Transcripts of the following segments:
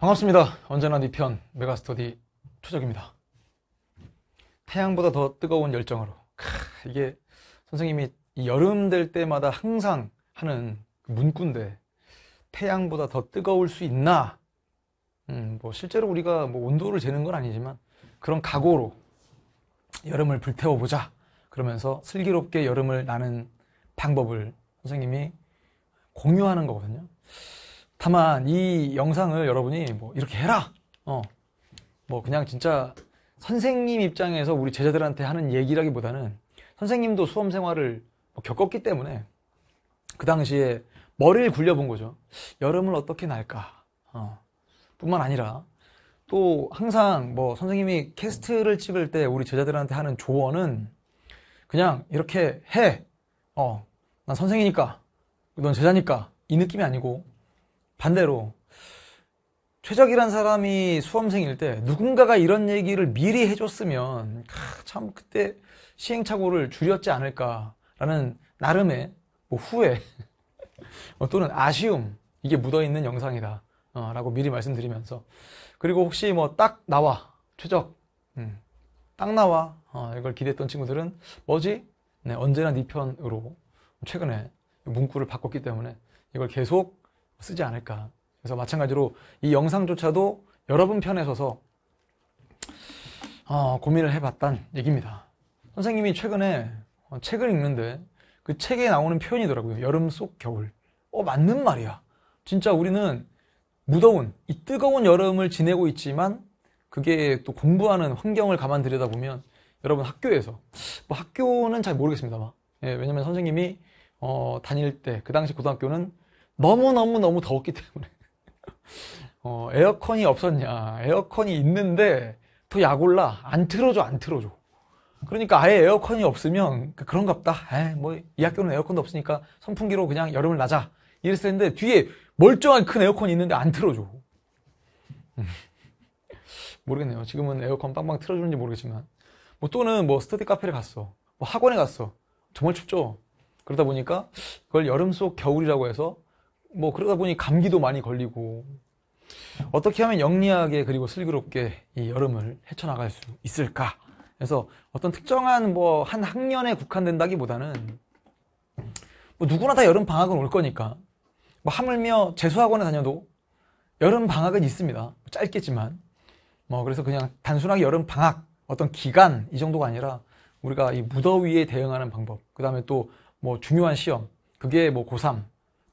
반갑습니다. 언제나 니편 네 메가스터디 초적입니다. 태양보다 더 뜨거운 열정으로 캬, 이게 선생님이 여름 될 때마다 항상 하는 그 문구인데 태양보다 더 뜨거울 수 있나? 음, 뭐 실제로 우리가 뭐 온도를 재는 건 아니지만 그런 각오로 여름을 불태워 보자. 그러면서 슬기롭게 여름을 나는 방법을 선생님이 공유하는 거거든요. 다만 이 영상을 여러분이 뭐 이렇게 해라 어뭐 그냥 진짜 선생님 입장에서 우리 제자들한테 하는 얘기라기보다는 선생님도 수험 생활을 뭐 겪었기 때문에 그 당시에 머리를 굴려본 거죠 여름을 어떻게 날까 어. 뿐만 아니라 또 항상 뭐 선생님이 캐스트를 찍을 때 우리 제자들한테 하는 조언은 그냥 이렇게 해. 어, 난 선생이니까, 넌 제자니까 이 느낌이 아니고 반대로 최적이란 사람이 수험생일 때 누군가가 이런 얘기를 미리 해줬으면 참 그때 시행착오를 줄였지 않을까라는 나름의 뭐 후회 어, 또는 아쉬움 이게 묻어있는 영상이다 어, 라고 미리 말씀드리면서 그리고 혹시 뭐 딱 나와 최적 음, 딱 나와 어, 이걸 기대했던 친구들은 뭐지? 네, 언제나 네 편으로 최근에 문구를 바꿨기 때문에 이걸 계속 쓰지 않을까. 그래서 마찬가지로 이 영상조차도 여러분 편에 서서 어, 고민을 해봤단 얘기입니다. 선생님이 최근에 어, 책을 읽는데 그 책에 나오는 표현이더라고요. 여름 속 겨울. 어, 맞는 말이야. 진짜 우리는 무더운, 이 뜨거운 여름을 지내고 있지만 그게 또 공부하는 환경을 가만 들여다보면 여러분 학교에서 뭐 학교는 잘 모르겠습니다만 예, 왜냐면 선생님이 어, 다닐 때 그 당시 고등학교는 너무너무너무 더웠기 때문에 어, 에어컨이 없었냐 에어컨이 있는데 더 약올라 안 틀어줘 안 틀어줘 그러니까 아예 에어컨이 없으면 그, 그런갑다 에 뭐 이 학교는 에어컨도 없으니까 선풍기로 그냥 여름을 나자 이랬을 텐데 뒤에 멀쩡한 큰 에어컨이 있는데 안 틀어줘 음. 모르겠네요 지금은 에어컨 빵빵 틀어주는지 모르겠지만 뭐 또는 뭐 스터디 카페를 갔어 뭐 학원에 갔어 정말 춥죠 그러다 보니까 그걸 여름 속 겨울이라고 해서 뭐 그러다 보니 감기도 많이 걸리고 어떻게 하면 영리하게 그리고 슬기롭게 이 여름을 헤쳐나갈 수 있을까? 그래서 어떤 특정한 뭐 한 학년에 국한된다기보다는 뭐 누구나 다 여름 방학은 올 거니까 뭐 하물며 재수학원에 다녀도 여름 방학은 있습니다. 뭐 짧겠지만 뭐 그래서 그냥 단순하게 여름 방학 어떤 기간 이 정도가 아니라 우리가 이 무더위에 대응하는 방법 그 다음에 또 뭐 중요한 시험 그게 뭐 고3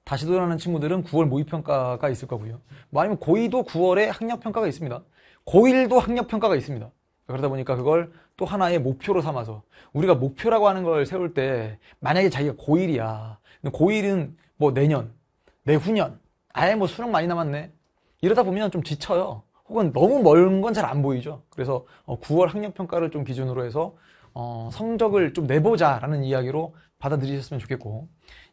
다시 돌아오는 친구들은 9월 모의평가가 있을 거고요. 뭐 아니면 고2도 9월에 학력평가가 있습니다. 고1도 학력평가가 있습니다. 그러다 보니까 그걸 또 하나의 목표로 삼아서 우리가 목표라고 하는 걸 세울 때 만약에 자기가 고1이야. 고1은 뭐 내년, 내후년, 아예 뭐 수능 많이 남았네. 이러다 보면 좀 지쳐요. 혹은 너무 멀건잘 안 보이죠. 그래서 9월 어, 학력평가를 좀 기준으로 해서 어, 성적을 좀 내보자라는 이야기로 받아들이셨으면 좋겠고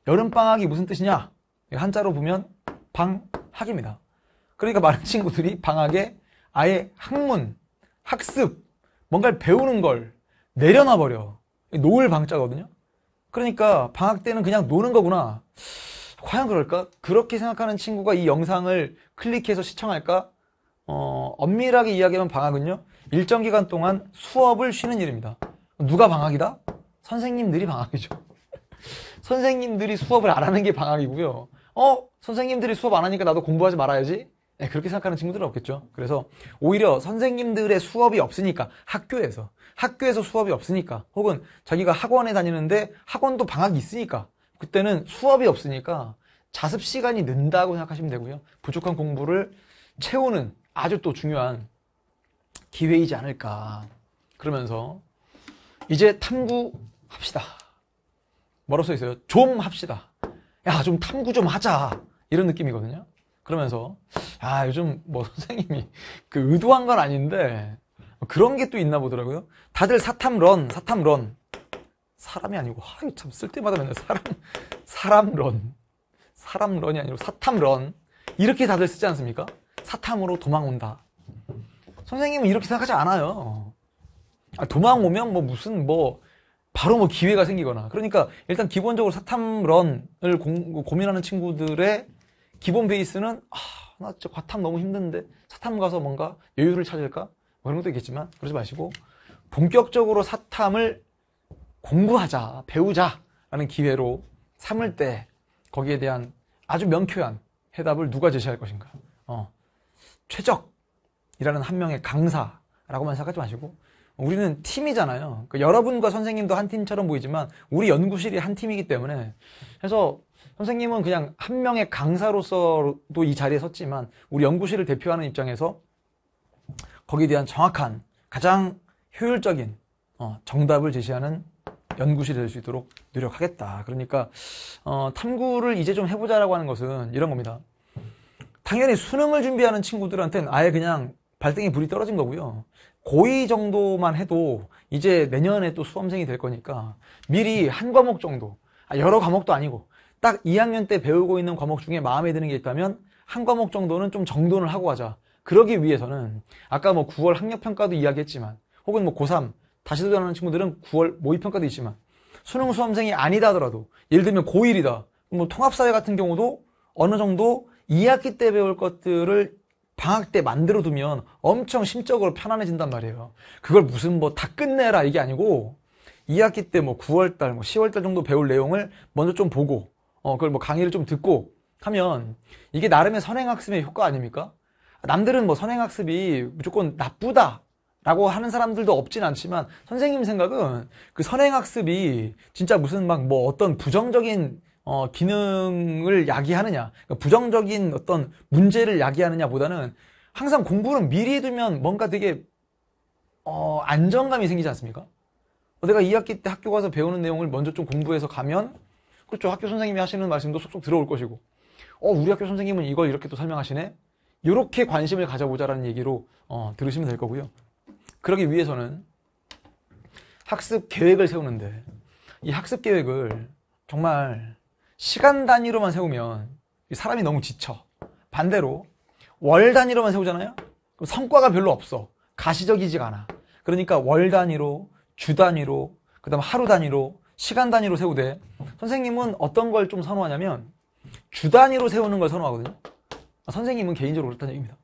여름방학이 무슨 뜻이냐? 한자로 보면 방학입니다. 그러니까 많은 친구들이 방학에 아예 학문, 학습, 뭔가를 배우는 걸 내려놔 버려. 노을 방자거든요. 그러니까 방학 때는 그냥 노는 거구나. 과연 그럴까? 그렇게 생각하는 친구가 이 영상을 클릭해서 시청할까? 어, 엄밀하게 이야기하면 방학은요. 일정 기간 동안 수업을 쉬는 일입니다. 누가 방학이다? 선생님들이 방학이죠. 선생님들이 수업을 안 하는 게 방학이고요. 어 선생님들이 수업 안 하니까 나도 공부하지 말아야지 네, 그렇게 생각하는 친구들은 없겠죠. 그래서 오히려 선생님들의 수업이 없으니까 학교에서 학교에서 수업이 없으니까 혹은 자기가 학원에 다니는데 학원도 방학이 있으니까 그때는 수업이 없으니까 자습 시간이 는다고 생각하시면 되고요. 부족한 공부를 채우는 아주 또 중요한 기회이지 않을까. 그러면서 이제 탐구합시다. 뭐라고 써 있어요? 좀 합시다. 야, 좀 탐구 좀 하자. 이런 느낌이거든요. 그러면서, 아, 요즘 뭐 선생님이 그 의도한 건 아닌데, 뭐 그런 게 또 있나 보더라고요. 다들 사탐런, 사탐런. 사람이 아니고, 아, 참 쓸데마다 맨날 사람, 사람런. 사람런이 아니고 사탐런. 이렇게 다들 쓰지 않습니까? 사탐으로 도망온다. 선생님은 이렇게 생각하지 않아요. 아, 도망오면 뭐 무슨 뭐 바로 뭐 기회가 생기거나 그러니까 일단 기본적으로 사탐런을 공, 고민하는 친구들의 기본 베이스는 아, 나 진짜 과탐 너무 힘든데 사탐 가서 뭔가 여유를 찾을까? 뭐 이런 것도 있겠지만 그러지 마시고 본격적으로 사탐을 공부하자, 배우자라는 기회로 삼을 때 거기에 대한 아주 명쾌한 해답을 누가 제시할 것인가? 어, 최적이라는 한 명의 강사라고만 생각하지 마시고 우리는 팀이잖아요. 그러니까 여러분과 선생님도 한 팀처럼 보이지만 우리 연구실이 한 팀이기 때문에 그래서 선생님은 그냥 한 명의 강사로서도 이 자리에 섰지만 우리 연구실을 대표하는 입장에서 거기에 대한 정확한 가장 효율적인 어, 정답을 제시하는 연구실이 될 수 있도록 노력하겠다. 그러니까 어, 탐구를 이제 좀 해보자라고 하는 것은 이런 겁니다. 당연히 수능을 준비하는 친구들한테는 아예 그냥 발등에 불이 떨어진 거고요. 고2 정도만 해도 이제 내년에 또 수험생이 될 거니까 미리 한 과목 정도 아, 여러 과목도 아니고 딱 2학년 때 배우고 있는 과목 중에 마음에 드는 게 있다면 한 과목 정도는 좀 정돈을 하고 가자 그러기 위해서는 아까 뭐 9월 학력평가도 이야기했지만 혹은 뭐 고3 다시 도전하는 친구들은 9월 모의평가도 있지만 수능 수험생이 아니다 하더라도 예를 들면 고1이다 뭐 통합사회 같은 경우도 어느 정도 2학기 때 배울 것들을 방학 때 만들어두면 엄청 심적으로 편안해진단 말이에요. 그걸 무슨 뭐 다 끝내라 이게 아니고 2학기 때 뭐 9월달, 뭐 10월달 뭐 정도 배울 내용을 먼저 좀 보고 어 그걸 뭐 강의를 좀 듣고 하면 이게 나름의 선행학습의 효과 아닙니까? 남들은 뭐 선행학습이 무조건 나쁘다 라고 하는 사람들도 없진 않지만 선생님 생각은 그 선행학습이 진짜 무슨 막 뭐 어떤 부정적인 어, 기능을 야기하느냐 그러니까 부정적인 어떤 문제를 야기하느냐 보다는 항상 공부를 미리 해두면 뭔가 되게 어, 안정감이 생기지 않습니까? 어, 내가 2학기 때 학교 가서 배우는 내용을 먼저 좀 공부해서 가면 그렇죠 학교 선생님이 하시는 말씀도 속속 들어올 것이고 어 우리 학교 선생님은 이걸 이렇게 또 설명하시네 이렇게 관심을 가져보자라는 얘기로 어, 들으시면 될 거고요 그러기 위해서는 학습 계획을 세우는데 이 학습 계획을 정말 시간 단위로만 세우면 사람이 너무 지쳐. 반대로 월 단위로만 세우잖아요. 그럼 성과가 별로 없어. 가시적이지가 않아. 그러니까 월 단위로, 주 단위로, 그다음 하루 단위로, 시간 단위로 세우되 선생님은 어떤 걸 좀 선호하냐면 주 단위로 세우는 걸 선호하거든요. 아, 선생님은 개인적으로 그렇다는 얘기입니다.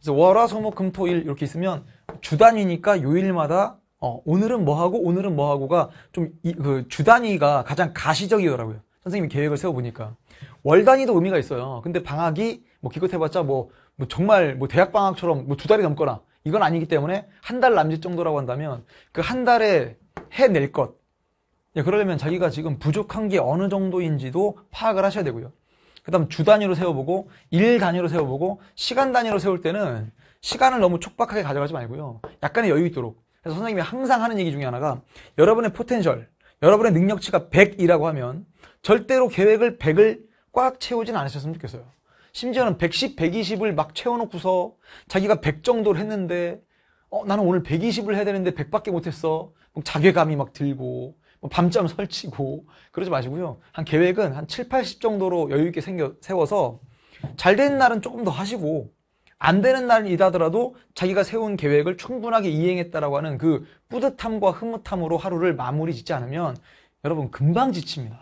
그래서 월화, 소목, 금, 토, 일 이렇게 있으면 주 단위니까 요일마다 어, 오늘은 뭐 하고 오늘은 뭐 하고가 좀 그 주단위가 가장 가시적이더라고요. 선생님이 계획을 세워보니까 월 단위도 의미가 있어요 근데 방학이 뭐 기껏해봤자 뭐, 뭐 정말 뭐 대학 방학처럼 뭐 두 달이 넘거나 이건 아니기 때문에 한 달 남짓 정도라고 한다면 그 한 달에 해낼 것 예, 그러려면 자기가 지금 부족한 게 어느 정도인지도 파악을 하셔야 되고요 그 다음 주 단위로 세워보고 일 단위로 세워보고 시간 단위로 세울 때는 시간을 너무 촉박하게 가져가지 말고요 약간의 여유 있도록 그래서 선생님이 항상 하는 얘기 중에 하나가 여러분의 포텐셜 여러분의 능력치가 100이라고 하면 절대로 계획을 100을 꽉 채우진 않으셨으면 좋겠어요. 심지어는 110, 120을 막 채워놓고서 자기가 100 정도를 했는데 어 나는 오늘 120을 해야 되는데 100밖에 못했어. 뭐 자괴감이 막 들고 뭐 밤잠 설치고 그러지 마시고요. 한 계획은 한 7, 80 정도로 여유 있게 생겨, 세워서 잘 되는 날은 조금 더 하시고 안 되는 날이다더라도 은 자기가 세운 계획을 충분하게 이행했다라고 하는 그 뿌듯함과 흐뭇함으로 하루를 마무리 짓지 않으면 여러분 금방 지칩니다.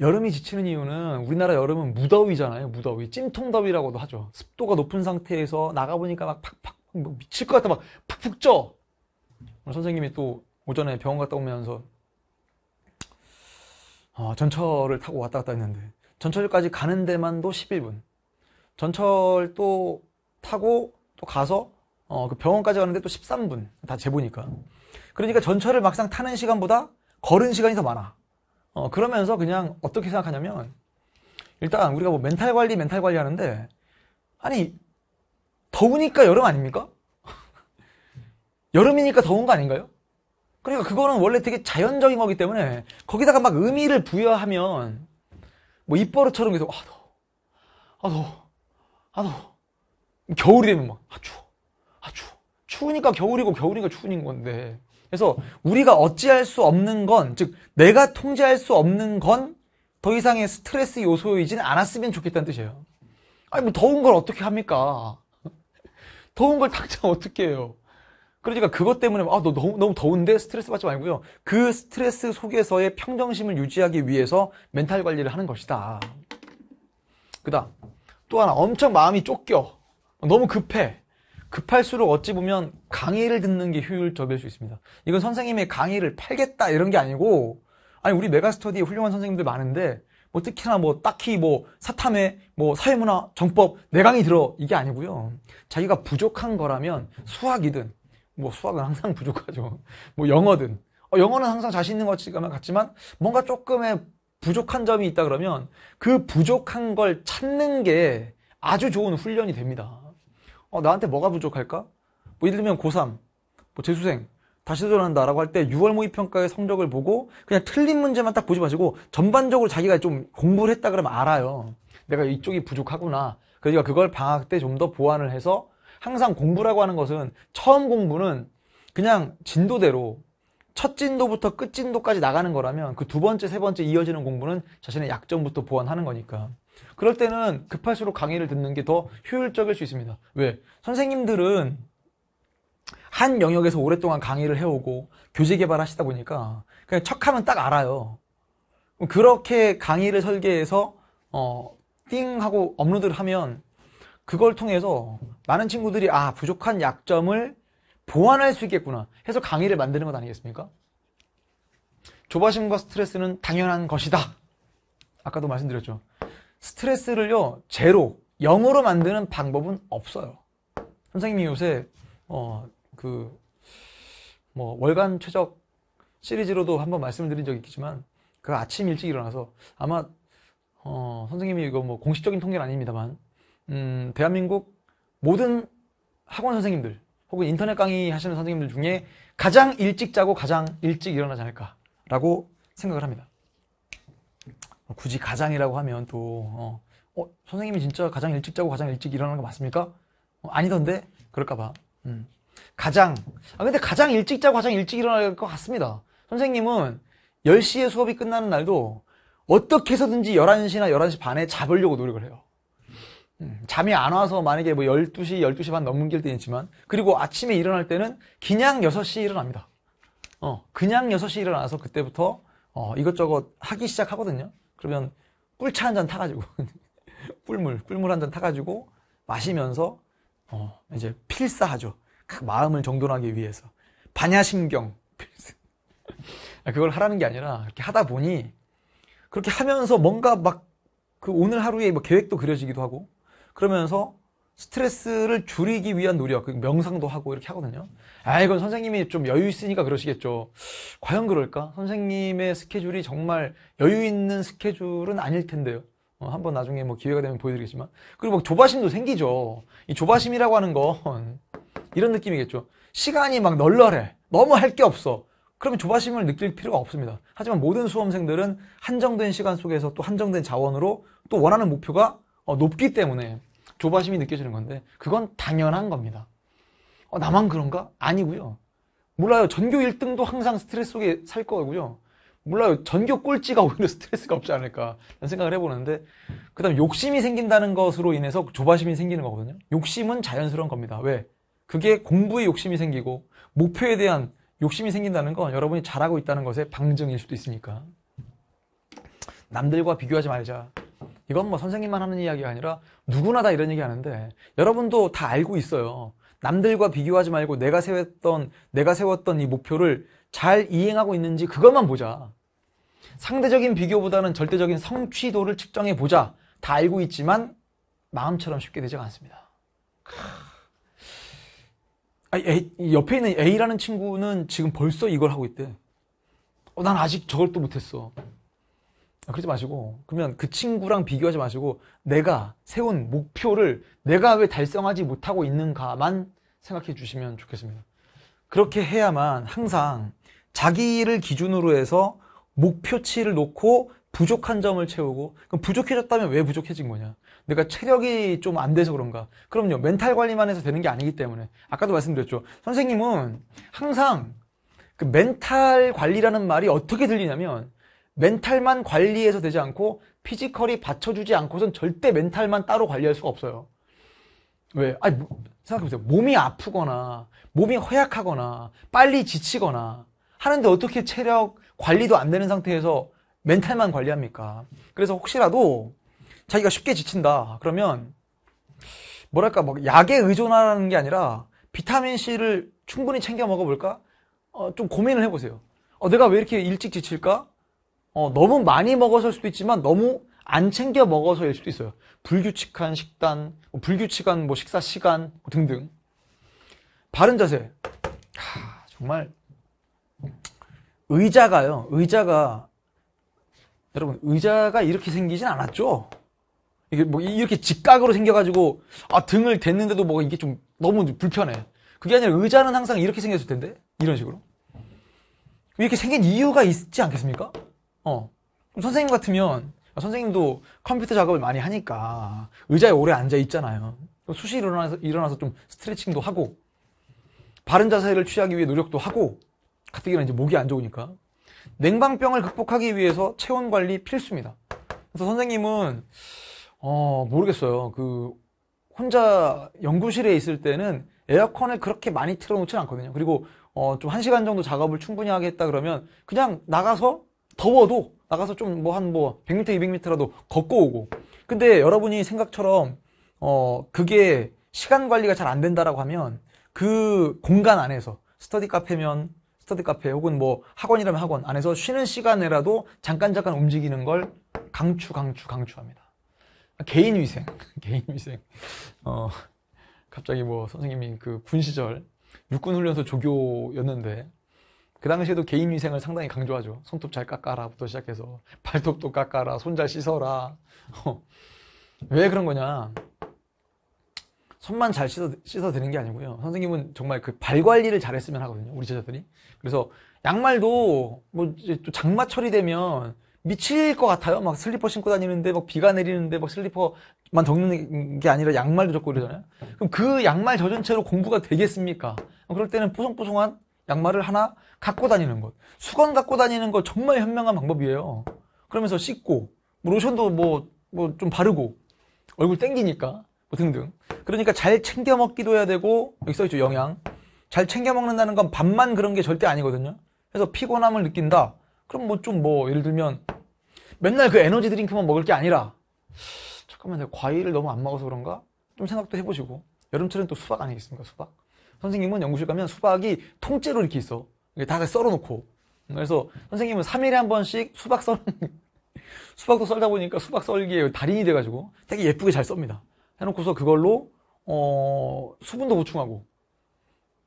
여름이 지치는 이유는 우리나라 여름은 무더위잖아요. 무더위. 찜통더위라고도 하죠. 습도가 높은 상태에서 나가보니까 막 팍팍 뭐 미칠 것 같아. 막 푹푹 쪄. 선생님이 또 오전에 병원 갔다 오면서 어, 전철을 타고 왔다 갔다 했는데 전철까지 가는 데만도 11분. 전철 또 타고 또 가서 어, 그 병원까지 가는데 또 13분. 다 재보니까. 그러니까 전철을 막상 타는 시간보다 걸은 시간이 더 많아. 어, 그러면서 그냥 어떻게 생각하냐면 일단 우리가 뭐 멘탈 관리 멘탈 관리 하는데 아니 더우니까 여름 아닙니까? 여름이니까 더운 거 아닌가요? 그러니까 그거는 원래 되게 자연적인 거기 때문에 거기다가 막 의미를 부여하면 뭐 입버릇처럼 계속 아 더워 아 더워 아 더워 겨울이 되면 막 아 추워 아 추워 추우니까 겨울이고 겨울이니까 추운 건데 그래서 우리가 어찌할 수 없는 건, 즉 내가 통제할 수 없는 건 더 이상의 스트레스 요소이진 않았으면 좋겠다는 뜻이에요. 아니 뭐 더운 걸 어떻게 합니까? 더운 걸 당장 어떻게 해요? 그러니까 그것 때문에 아 너 너무 너무 더운데 스트레스 받지 말고요. 그 스트레스 속에서의 평정심을 유지하기 위해서 멘탈 관리를 하는 것이다. 그다음 또 하나 엄청 마음이 쫓겨 너무 급해 급할수록 어찌 보면 강의를 듣는 게 효율적일 수 있습니다. 이건 선생님의 강의를 팔겠다 이런 게 아니고 아니 우리 메가스터디에 훌륭한 선생님들 많은데 뭐 특히나 뭐 딱히 뭐 사탐에 뭐 사회문화 정법 내강이 네 들어 이게 아니고요. 자기가 부족한 거라면 수학이든 뭐 수학은 항상 부족하죠. 뭐 영어든 어, 영어는 항상 자신 있는 것 같지만 뭔가 조금의 부족한 점이 있다 그러면 그 부족한 걸 찾는 게 아주 좋은 훈련이 됩니다. 어, 나한테 뭐가 부족할까? 뭐 예를 들면 고3, 뭐 재수생, 다시 도전한다라고 할 때 6월 모의평가의 성적을 보고 그냥 틀린 문제만 딱 보지 마시고 전반적으로 자기가 좀 공부를 했다 그러면 알아요. 내가 이쪽이 부족하구나. 그러니까 그걸 방학 때 좀 더 보완을 해서 항상 공부라고 하는 것은 처음 공부는 그냥 진도대로 첫 진도부터 끝 진도까지 나가는 거라면 그 두 번째, 세 번째 이어지는 공부는 자신의 약점부터 보완하는 거니까. 그럴 때는 급할수록 강의를 듣는 게 더 효율적일 수 있습니다. 왜? 선생님들은 한 영역에서 오랫동안 강의를 해오고 교재 개발하시다 보니까 그냥 척하면 딱 알아요. 그렇게 강의를 설계해서 어, 띵 하고 업로드를 하면 그걸 통해서 많은 친구들이 아 부족한 약점을 보완할 수 있겠구나 해서 강의를 만드는 것 아니겠습니까? 조바심과 스트레스는 당연한 것이다. 아까도 말씀드렸죠. 스트레스를요 제로 영으로 만드는 방법은 없어요 선생님이 요새 어 그 뭐 월간 최적 시리즈로도 한번 말씀드린 을 적이 있겠지만 그 아침 일찍 일어나서 아마 어 선생님이 이거 뭐 공식적인 통계는 아닙니다만 음 대한민국 모든 학원 선생님들 혹은 인터넷 강의 하시는 선생님들 중에 가장 일찍 자고 가장 일찍 일어나지 않을까라고 생각을 합니다. 굳이 가장이라고 하면 또 어, 어, 선생님이 진짜 가장 일찍 자고 가장 일찍 일어나는 거 맞습니까? 어, 아니던데 그럴까 봐. 음. 가장 아 근데 가장 일찍 자고 가장 일찍 일어날 것 같습니다. 선생님은 10시에 수업이 끝나는 날도 어떻게 해서든지 11시나 11시 반에 잡으려고 노력을 해요. 음, 잠이 안 와서 만약에 뭐 12시, 12시 반 넘길 은때는 있지만 그리고 아침에 일어날 때는 그냥 6시에 일어납니다. 어, 그냥 6시에 일어나서 그때부터 어, 이것저것 하기 시작하거든요. 그러면 꿀차 한 잔 타가지고 꿀물 꿀물 한 잔 타가지고 마시면서 어, 이제 필사하죠. 그 마음을 정돈하기 위해서 반야심경 필사. 아, 그걸 하라는 게 아니라 이렇게 하다 보니 그렇게 하면서 뭔가 막 그 오늘 하루에 뭐 계획도 그려지기도 하고 그러면서 스트레스를 줄이기 위한 노력, 그 명상도 하고 이렇게 하거든요. 아, 이건 선생님이 좀 여유 있으니까 그러시겠죠. 과연 그럴까? 선생님의 스케줄이 정말 여유 있는 스케줄은 아닐 텐데요. 어, 한번 나중에 뭐 기회가 되면 보여드리겠지만. 그리고 막 조바심도 생기죠. 이 조바심이라고 하는 건 이런 느낌이겠죠. 시간이 막 널널해. 너무 할 게 없어. 그러면 조바심을 느낄 필요가 없습니다. 하지만 모든 수험생들은 한정된 시간 속에서 또 한정된 자원으로 또 원하는 목표가 어, 높기 때문에 조바심이 느껴지는 건데 그건 당연한 겁니다. 어, 나만 그런가? 아니고요. 몰라요. 전교 1등도 항상 스트레스 속에 살 거고요. 몰라요. 전교 꼴찌가 오히려 스트레스가 없지 않을까 라는 생각을 해보는데 그 다음 욕심이 생긴다는 것으로 인해서 조바심이 생기는 거거든요. 욕심은 자연스러운 겁니다. 왜? 그게 공부에 욕심이 생기고 목표에 대한 욕심이 생긴다는 건 여러분이 잘하고 있다는 것의 방증일 수도 있으니까 남들과 비교하지 말자. 이건 뭐 선생님만 하는 이야기가 아니라 누구나 다 이런 얘기 하는데 여러분도 다 알고 있어요. 남들과 비교하지 말고 내가 세웠던 내가 세웠던 이 목표를 잘 이행하고 있는지 그것만 보자. 상대적인 비교보다는 절대적인 성취도를 측정해 보자. 다 알고 있지만 마음처럼 쉽게 되지 않습니다. 아, 옆에 있는 A라는 친구는 지금 벌써 이걸 하고 있대. 어, 난 아직 저걸 또 못했어. 아, 그러지 마시고 그러면 그 친구랑 비교하지 마시고 내가 세운 목표를 내가 왜 달성하지 못하고 있는가만 생각해 주시면 좋겠습니다. 그렇게 해야만 항상 자기를 기준으로 해서 목표치를 놓고 부족한 점을 채우고 그럼 부족해졌다면 왜 부족해진 거냐 내가 체력이 좀 안 돼서 그런가 그럼요 멘탈 관리만 해서 되는 게 아니기 때문에 아까도 말씀드렸죠 선생님은 항상 그 멘탈 관리라는 말이 어떻게 들리냐면 멘탈만 관리해서 되지 않고 피지컬이 받쳐주지 않고선 절대 멘탈만 따로 관리할 수가 없어요. 왜? 아니, 뭐, 생각해보세요. 몸이 아프거나, 몸이 허약하거나, 빨리 지치거나 하는데 어떻게 체력 관리도 안 되는 상태에서 멘탈만 관리합니까? 그래서 혹시라도 자기가 쉽게 지친다. 그러면, 뭐랄까, 막 뭐 약에 의존하라는 게 아니라 비타민C를 충분히 챙겨 먹어볼까? 어, 좀 고민을 해보세요. 어, 내가 왜 이렇게 일찍 지칠까? 어, 너무 많이 먹어서일 수도 있지만 너무 안 챙겨 먹어서일 수도 있어요. 불규칙한 식단, 뭐 불규칙한 뭐 식사 시간 등등. 바른 자세. 하, 정말 의자가요. 의자가 여러분 의자가 이렇게 생기진 않았죠. 이게 뭐 이렇게 직각으로 생겨가지고 아 등을 댔는데도 뭐가 이게 좀 너무 불편해. 그게 아니라 의자는 항상 이렇게 생겼을 텐데 이런 식으로 이렇게 생긴 이유가 있지 않겠습니까? 어. 선생님 같으면 선생님도 컴퓨터 작업을 많이 하니까 의자에 오래 앉아 있잖아요. 수시 일어나서, 일어나서 좀 스트레칭도 하고 바른 자세를 취하기 위해 노력도 하고 가뜩이나 이제 목이 안 좋으니까 냉방병을 극복하기 위해서 체온 관리 필수입니다. 그래서 선생님은 어 모르겠어요. 그 혼자 연구실에 있을 때는 에어컨을 그렇게 많이 틀어놓지는 않거든요. 그리고 어좀한 시간 정도 작업을 충분히 하겠다 그러면 그냥 나가서 더워도 나가서 좀 뭐 한 뭐 100m, 200m라도 걷고 오고. 근데 여러분이 생각처럼 어 그게 시간 관리가 잘 안 된다라고 하면 그 공간 안에서 스터디 카페면 스터디 카페 혹은 뭐 학원이라면 학원 안에서 쉬는 시간에라도 잠깐 잠깐 움직이는 걸 강추 강추 강추합니다. 개인 위생, 개인 위생. 어 갑자기 뭐 선생님이 그 군 시절 육군 훈련소 조교였는데 그 당시에도 개인 위생을 상당히 강조하죠. 손톱 잘 깎아라부터 시작해서 발톱도 깎아라, 손 잘 씻어라. 어. 왜 그런 거냐? 손만 잘 씻어, 씻어 드는 게 아니고요. 선생님은 정말 그 발 관리를 잘했으면 하거든요. 우리 제자들이. 그래서 양말도 뭐 장마철이 되면 미칠 것 같아요. 막 슬리퍼 신고 다니는데 막 비가 내리는데 막 슬리퍼만 적는게 아니라 양말도 적고 이러잖아요. 그럼 그 양말 젖은 채로 공부가 되겠습니까? 그럴 때는 뽀송뽀송한 양말을 하나 갖고 다니는 것. 수건 갖고 다니는 거 정말 현명한 방법이에요. 그러면서 씻고, 뭐 로션도 뭐, 뭐 좀 바르고, 얼굴 땡기니까, 뭐 등등. 그러니까 잘 챙겨 먹기도 해야 되고, 여기 써있죠, 영양. 잘 챙겨 먹는다는 건 밥만 그런 게 절대 아니거든요. 그래서 피곤함을 느낀다. 그럼 뭐 좀뭐 뭐 예를 들면 맨날 그 에너지 드링크만 먹을 게 아니라 잠깐만 내가 과일을 너무 안 먹어서 그런가? 좀 생각도 해보시고 여름철엔 또 수박 아니겠습니까 수박? 선생님은 연구실 가면 수박이 통째로 이렇게 있어. 다 썰어놓고. 그래서 선생님은 3일에 한 번씩 수박 썰, 수박도 썰다 보니까 수박 썰기에 달인이 돼가지고 되게 예쁘게 잘 썹니다. 해놓고서 그걸로, 어, 수분도 보충하고,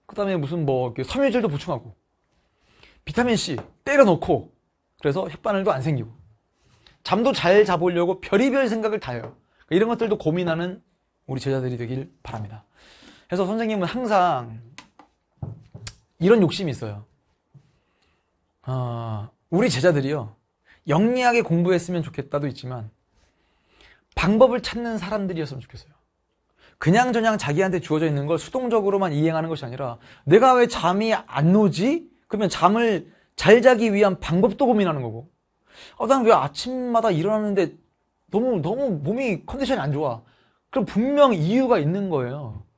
그 다음에 무슨 뭐, 섬유질도 보충하고, 비타민C 때려넣고, 그래서 혓바늘도 안 생기고, 잠도 잘 자보려고 별의별 생각을 다 해요. 그러니까 이런 것들도 고민하는 우리 제자들이 되길 바랍니다. 그래서 선생님은 항상 이런 욕심이 있어요. 어, 우리 제자들이요. 영리하게 공부했으면 좋겠다도 있지만 방법을 찾는 사람들이었으면 좋겠어요. 그냥 저냥 자기한테 주어져 있는 걸 수동적으로만 이행하는 것이 아니라 내가 왜 잠이 안 오지? 그러면 잠을 잘 자기 위한 방법도 고민하는 거고 아, 난왜 아침마다 일어나는데 너무 너무 몸이 컨디션이 안 좋아. 그럼 분명 이유가 있는 거예요.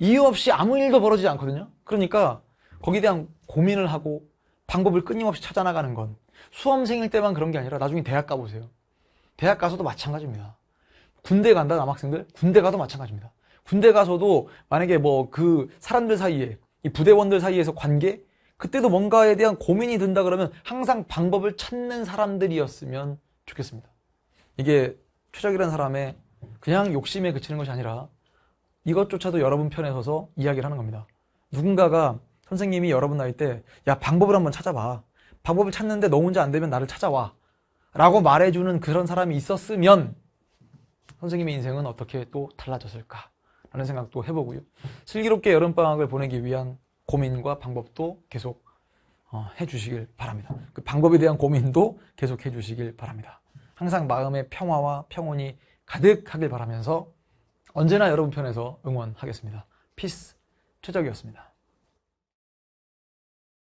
이유 없이 아무 일도 벌어지지 않거든요. 그러니까 거기에 대한 고민을 하고 방법을 끊임없이 찾아나가는 건 수험생일 때만 그런 게 아니라 나중에 대학 가보세요. 대학 가서도 마찬가지입니다. 군대 간다 남학생들 군대 가도 마찬가지입니다. 군대 가서도 만약에 뭐 그 사람들 사이에 이 부대원들 사이에서 관계 그때도 뭔가에 대한 고민이 든다 그러면 항상 방법을 찾는 사람들이었으면 좋겠습니다. 이게 최적이라는 사람의 그냥 욕심에 그치는 것이 아니라 이것조차도 여러분 편에 서서 이야기를 하는 겁니다. 누군가가 선생님이 여러분 나이 때 야 방법을 한번 찾아봐. 방법을 찾는데 너 혼자 안 되면 나를 찾아와. 라고 말해주는 그런 사람이 있었으면 선생님의 인생은 어떻게 또 달라졌을까? 라는 생각도 해보고요. 슬기롭게 여름방학을 보내기 위한 고민과 방법도 계속 어, 해주시길 바랍니다. 그 방법에 대한 고민도 계속 해주시길 바랍니다. 항상 마음의 평화와 평온이 가득하길 바라면서 언제나 여러분 편에서 응원하겠습니다. 피스 최적이었습니다.